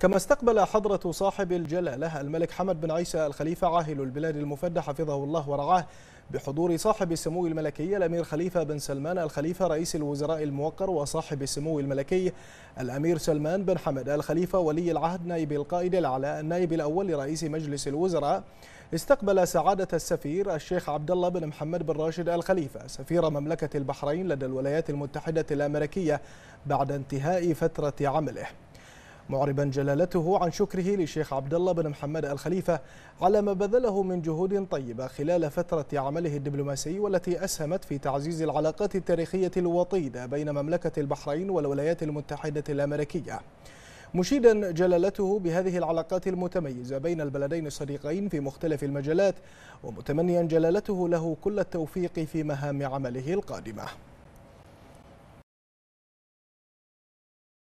كما استقبل حضرة صاحب الجلالة الملك حمد بن عيسى الخليفة عاهل البلاد المفدى حفظه الله ورعاه بحضور صاحب السمو الملكي الأمير خليفة بن سلمان الخليفة رئيس الوزراء الموقر وصاحب السمو الملكي الأمير سلمان بن حمد الخليفة ولي العهد نائب القائد الأعلى النائب الأول لرئيس مجلس الوزراء استقبل سعادة السفير الشيخ عبد الله بن محمد بن راشد الخليفة سفير مملكة البحرين لدى الولايات المتحدة الأمريكية بعد انتهاء فترة عمله معربا جلالته عن شكره للشيخ عبد الله بن محمد الخليفة على ما بذله من جهود طيبة خلال فترة عمله الدبلوماسي والتي أسهمت في تعزيز العلاقات التاريخية الوطيدة بين مملكة البحرين والولايات المتحدة الأمريكية مشيدا جلالته بهذه العلاقات المتميزة بين البلدين الصديقين في مختلف المجالات ومتمنيا جلالته له كل التوفيق في مهام عمله القادمة